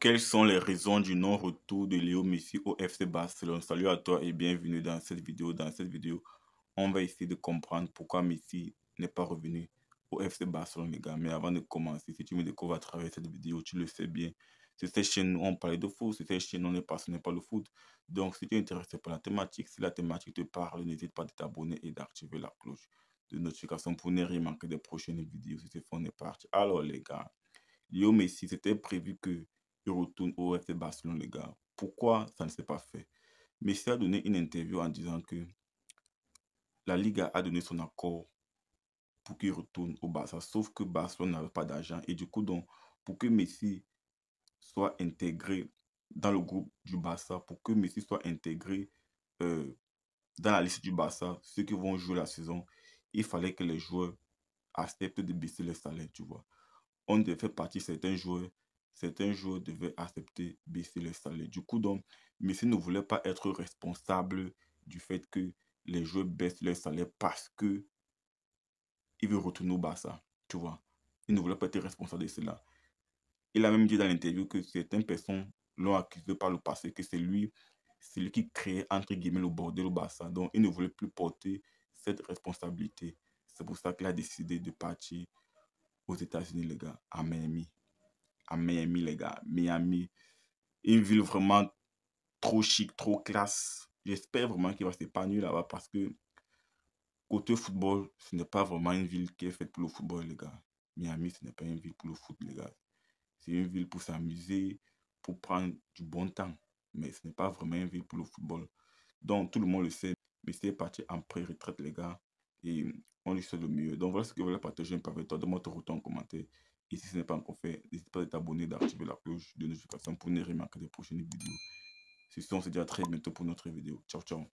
Quelles sont les raisons du non-retour de Léo Messi au FC Barcelone Salut à toi et bienvenue dans cette vidéo. Dans cette vidéo, on va essayer de comprendre pourquoi Messi n'est pas revenu au FC Barcelone, les gars. Mais avant de commencer, si tu me découvres à travers cette vidéo, tu le sais bien. C'est cette chaîne, où on parlait de foot. c'est cette chaîne, où on est passionné par le foot. Donc, si tu es intéressé par la thématique, si la thématique te parle, n'hésite pas à t'abonner et d'activer la cloche de notification pour ne rien manquer des prochaines vidéos. Si c'est on est parti. Alors, les gars, Léo Messi, c'était prévu que retourne au FC Barcelone, les gars. Pourquoi ça ne s'est pas fait Messi a donné une interview en disant que la Liga a donné son accord pour qu'il retourne au Barça, sauf que Barcelone n'avait pas d'argent. Et du coup, donc, pour que Messi soit intégré dans le groupe du Barça, pour que Messi soit intégré euh, dans la liste du Barça, ceux qui vont jouer la saison, il fallait que les joueurs acceptent de baisser le salaires, tu vois. On devait faire partie certains joueurs certains joueurs devaient accepter baisser le salaire. Du coup, donc, Messi ne voulait pas être responsable du fait que les joueurs baissent leur salaire parce que il veut retourner au Barça, tu vois. Il ne voulait pas être responsable de cela. Il a même dit dans l'interview que certaines personnes l'ont accusé par le passé, que c'est lui, c'est lui qui créait, entre guillemets, le bordel au Barça. Donc, il ne voulait plus porter cette responsabilité. C'est pour ça qu'il a décidé de partir aux États-Unis, les gars, à Miami à Miami, les gars. Miami, une ville vraiment trop chic, trop classe. J'espère vraiment qu'il va s'épanouir là-bas parce que côté football, ce n'est pas vraiment une ville qui est faite pour le football, les gars. Miami, ce n'est pas une ville pour le foot, les gars. C'est une ville pour s'amuser, pour prendre du bon temps. Mais ce n'est pas vraiment une ville pour le football. Donc, tout le monde le sait. Mais c'est parti en pré-retraite, les gars. Et on lui souhaite le mieux. Donc, voilà ce que je voulais partager un peu avec toi. Donne-moi ton retour en commentaire. Et si ce n'est pas encore fait, n'hésite pas à t'abonner, d'activer la cloche de notification pour ne rien manquer des prochaines vidéos. C'est on se dit à très bientôt pour notre vidéo. Ciao, ciao.